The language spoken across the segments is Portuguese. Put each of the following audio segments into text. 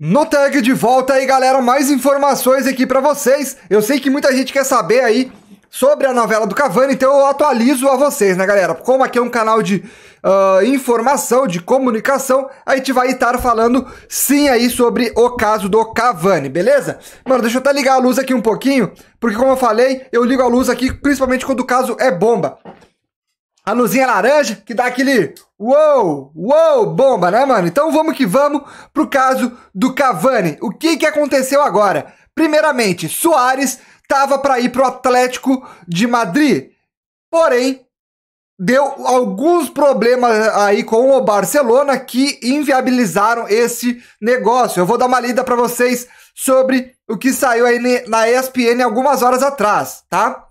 No tag de volta aí, galera, mais informações aqui para vocês. Eu sei que muita gente quer saber aí sobre a novela do Cavani, então eu atualizo a vocês, né, galera? Como aqui é um canal de uh, informação, de comunicação, a gente vai estar falando sim aí sobre o caso do Cavani, beleza? Mano, deixa eu até ligar a luz aqui um pouquinho, porque como eu falei, eu ligo a luz aqui principalmente quando o caso é bomba a luzinha laranja que dá aquele uou, uou, bomba, né, mano? Então vamos que vamos pro caso do Cavani. O que que aconteceu agora? Primeiramente, Soares tava para ir pro Atlético de Madrid. Porém, deu alguns problemas aí com o Barcelona que inviabilizaram esse negócio. Eu vou dar uma lida para vocês sobre o que saiu aí na ESPN algumas horas atrás, tá?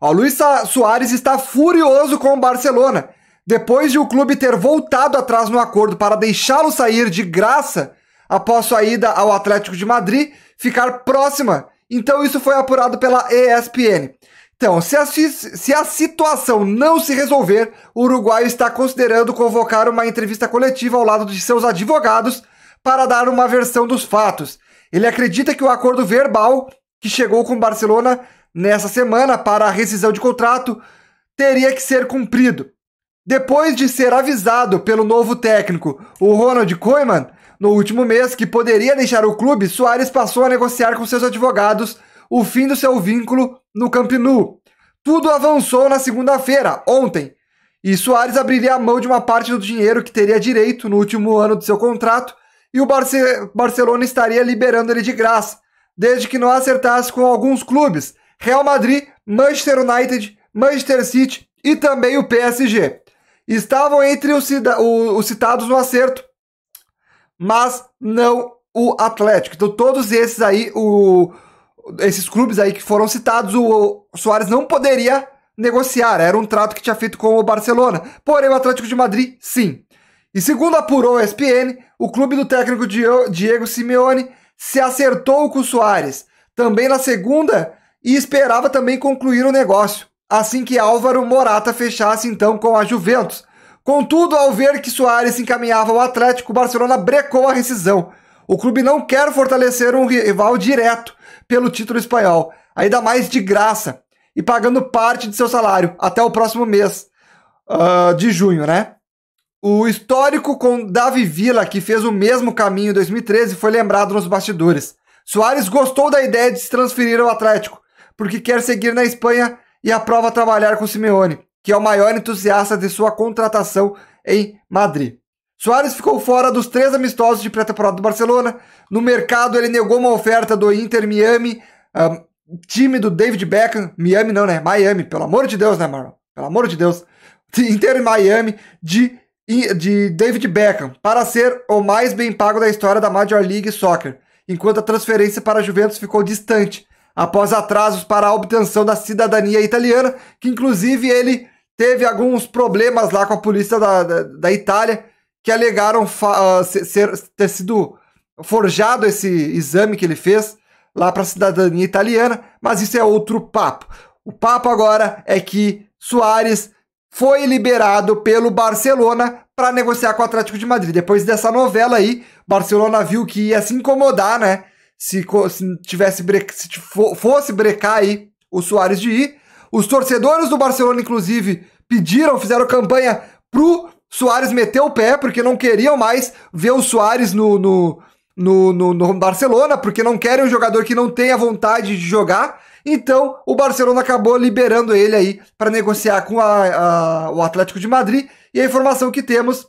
Ó, Luiz Soares está furioso com o Barcelona, depois de o clube ter voltado atrás no acordo para deixá-lo sair de graça após sua ida ao Atlético de Madrid ficar próxima. Então isso foi apurado pela ESPN. Então, se a, se a situação não se resolver, o Uruguai está considerando convocar uma entrevista coletiva ao lado de seus advogados para dar uma versão dos fatos. Ele acredita que o acordo verbal que chegou com o Barcelona nessa semana para a rescisão de contrato teria que ser cumprido. Depois de ser avisado pelo novo técnico, o Ronald Koeman, no último mês que poderia deixar o clube, Soares passou a negociar com seus advogados o fim do seu vínculo no Camp Nou. Tudo avançou na segunda-feira, ontem, e Soares abriria a mão de uma parte do dinheiro que teria direito no último ano do seu contrato e o Barce Barcelona estaria liberando ele de graça, desde que não acertasse com alguns clubes, Real Madrid, Manchester United, Manchester City e também o PSG. Estavam entre os, os citados no acerto, mas não o Atlético. Então todos esses aí, o, esses clubes aí que foram citados, o, o Soares não poderia negociar. Era um trato que tinha feito com o Barcelona. Porém, o Atlético de Madrid, sim. E segundo apurou o ESPN, o clube do técnico Diego Simeone se acertou com o Soares. Também na segunda e esperava também concluir o negócio, assim que Álvaro Morata fechasse então com a Juventus. Contudo, ao ver que Soares se encaminhava ao Atlético, o Barcelona brecou a rescisão. O clube não quer fortalecer um rival direto pelo título espanhol, ainda mais de graça, e pagando parte de seu salário até o próximo mês uh, de junho, né? O histórico com Davi Villa, que fez o mesmo caminho em 2013, foi lembrado nos bastidores. Soares gostou da ideia de se transferir ao Atlético, porque quer seguir na Espanha e aprova trabalhar com Simeone, que é o maior entusiasta de sua contratação em Madrid. Soares ficou fora dos três amistosos de pré-temporada do Barcelona. No mercado, ele negou uma oferta do Inter Miami, um, time do David Beckham. Miami não, né? Miami, pelo amor de Deus, né, Marlon? Pelo amor de Deus. Inter Miami de, de David Beckham, para ser o mais bem pago da história da Major League Soccer. Enquanto a transferência para a Juventus ficou distante após atrasos para a obtenção da cidadania italiana, que inclusive ele teve alguns problemas lá com a polícia da, da, da Itália, que alegaram uh, ser, ter sido forjado esse exame que ele fez lá para a cidadania italiana, mas isso é outro papo. O papo agora é que Soares foi liberado pelo Barcelona para negociar com o Atlético de Madrid. Depois dessa novela aí, Barcelona viu que ia se incomodar, né? se, se tivesse se fosse brecar aí o Soares de ir. Os torcedores do Barcelona, inclusive, pediram, fizeram campanha pro Soares meter o pé, porque não queriam mais ver o Soares no, no, no, no, no Barcelona, porque não querem um jogador que não tenha vontade de jogar. Então, o Barcelona acabou liberando ele aí para negociar com a, a, o Atlético de Madrid. E a informação que temos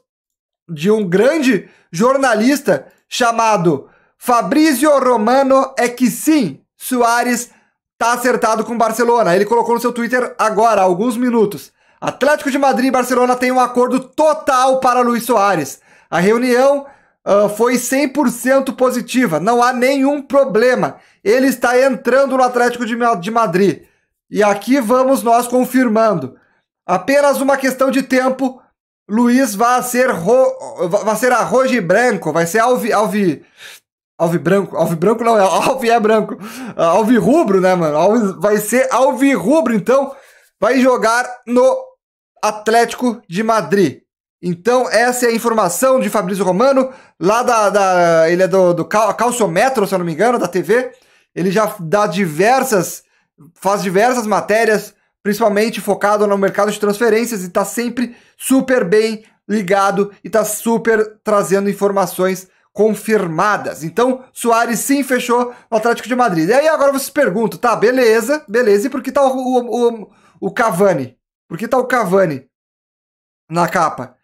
de um grande jornalista chamado Fabrizio Romano é que sim, Soares tá acertado com Barcelona. Ele colocou no seu Twitter agora, há alguns minutos. Atlético de Madrid e Barcelona têm um acordo total para Luiz Soares. A reunião uh, foi 100% positiva, não há nenhum problema. Ele está entrando no Atlético de, de Madrid. E aqui vamos nós confirmando. Apenas uma questão de tempo. Luiz vai ser, ro, vai ser a e Branco, vai ser Alvi, Alvi, Alve branco, alve branco não, é, alve é branco. Ah, alve rubro, né, mano? Alves vai ser alve rubro, então. Vai jogar no Atlético de Madrid. Então, essa é a informação de Fabrício Romano, lá da. da ele é do, do Calciometro, se eu não me engano, da TV. Ele já dá diversas. faz diversas matérias, principalmente focado no mercado de transferências, e tá sempre super bem ligado e tá super trazendo informações confirmadas. Então, Soares sim fechou o Atlético de Madrid. E aí agora você pergunta, tá, beleza, beleza, e por que tá o, o, o, o Cavani? Por que tá o Cavani na capa?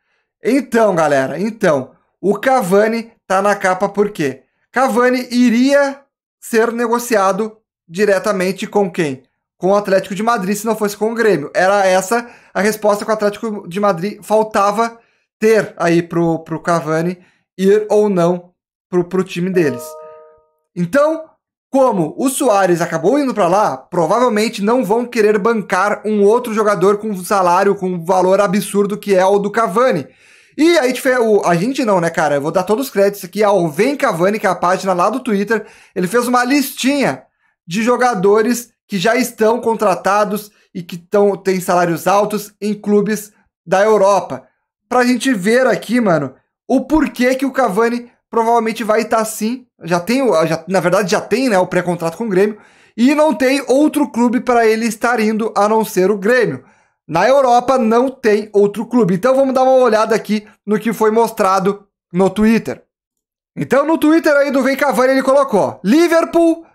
Então, galera, então, o Cavani tá na capa por quê? Cavani iria ser negociado diretamente com quem? Com o Atlético de Madrid, se não fosse com o Grêmio. Era essa a resposta que o Atlético de Madrid faltava ter aí pro, pro Cavani ir ou não pro, pro time deles. Então, como o Soares acabou indo para lá, provavelmente não vão querer bancar um outro jogador com salário, com valor absurdo que é o do Cavani. E aí a gente não, né, cara? Eu vou dar todos os créditos aqui ao Vem Cavani, que é a página lá do Twitter. Ele fez uma listinha de jogadores que já estão contratados e que tão, têm salários altos em clubes da Europa. Pra gente ver aqui, mano, o porquê que o Cavani provavelmente vai estar sim. Já tem, já, na verdade já tem, né, o pré-contrato com o Grêmio e não tem outro clube para ele estar indo a não ser o Grêmio. Na Europa não tem outro clube. Então vamos dar uma olhada aqui no que foi mostrado no Twitter. Então no Twitter aí do Vem Cavani ele colocou: Liverpool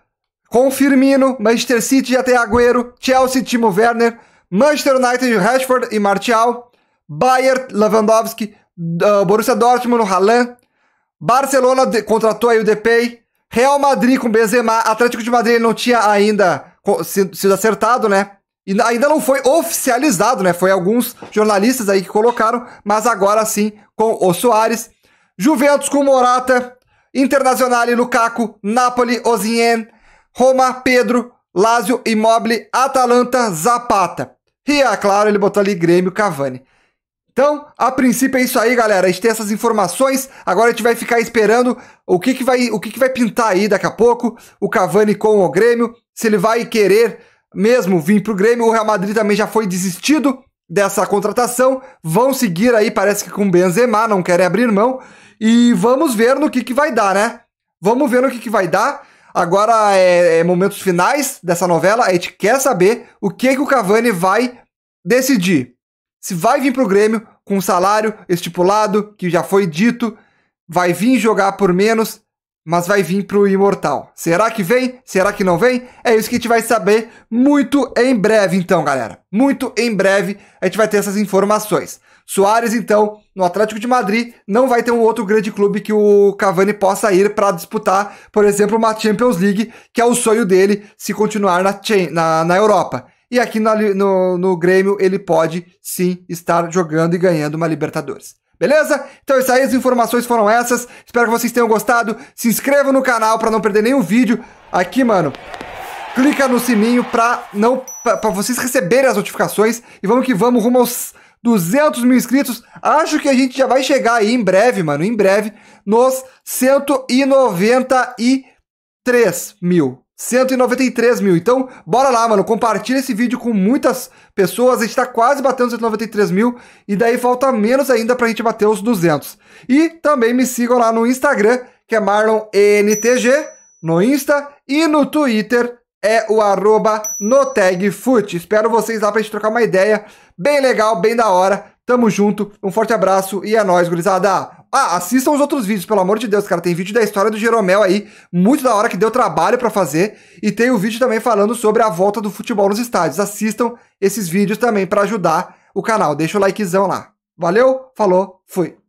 com Firmino, Manchester City já tem Agüero, Chelsea Timo Werner, Manchester United Rashford e Martial, Bayern Lewandowski, ah, Borussia Dortmund, Haaland. Barcelona de, contratou aí o Depay. Real Madrid com Benzema. Atlético de Madrid não tinha ainda sido acertado, né? E ainda não foi oficializado, né? Foi alguns jornalistas aí que colocaram, mas agora sim com o Soares. Juventus com Morata, Internacional e Lukaku, Napoli, Ozien, Roma, Pedro, Lazio, Immobile, Atalanta, Zapata. E, é claro, ele botou ali Grêmio, Cavani. Então, a princípio é isso aí, galera. A gente tem essas informações. Agora a gente vai ficar esperando o que, que, vai, o que, que vai pintar aí daqui a pouco. O Cavani com o Grêmio. Se ele vai querer mesmo vir para o Grêmio. O Real Madrid também já foi desistido dessa contratação. Vão seguir aí, parece que com Benzema. Não querem abrir mão. E vamos ver no que, que vai dar, né? Vamos ver no que, que vai dar. Agora é, é momentos finais dessa novela. A gente quer saber o que, que o Cavani vai decidir se vai vir para o Grêmio com um salário estipulado, que já foi dito, vai vir jogar por menos, mas vai vir para o Imortal. Será que vem? Será que não vem? É isso que a gente vai saber muito em breve, então, galera. Muito em breve a gente vai ter essas informações. Soares, então, no Atlético de Madrid, não vai ter um outro grande clube que o Cavani possa ir para disputar, por exemplo, uma Champions League, que é o sonho dele se continuar na, na, na Europa. E aqui no, no Grêmio ele pode sim estar jogando e ganhando uma Libertadores. Beleza? Então é isso aí, as informações foram essas. Espero que vocês tenham gostado. Se inscreva no canal para não perder nenhum vídeo. Aqui, mano, clica no sininho para não para vocês receberem as notificações e vamos que vamos rumo aos 200 mil inscritos. Acho que a gente já vai chegar aí em breve, mano, em breve nos 193 mil. 193 mil. Então, bora lá, mano. Compartilha esse vídeo com muitas pessoas. A gente tá quase batendo 193 mil. E daí falta menos ainda pra gente bater os 200. E também me sigam lá no Instagram, que é MarlonENTG, no Insta. E no Twitter é o arroba Espero vocês lá pra gente trocar uma ideia bem legal, bem da hora Tamo junto, um forte abraço e é nóis, gurizada. Ah, assistam os outros vídeos, pelo amor de Deus, cara. Tem vídeo da história do Jeromel aí, muito da hora, que deu trabalho para fazer. E tem o vídeo também falando sobre a volta do futebol nos estádios. Assistam esses vídeos também para ajudar o canal. Deixa o likezão lá. Valeu, falou, fui.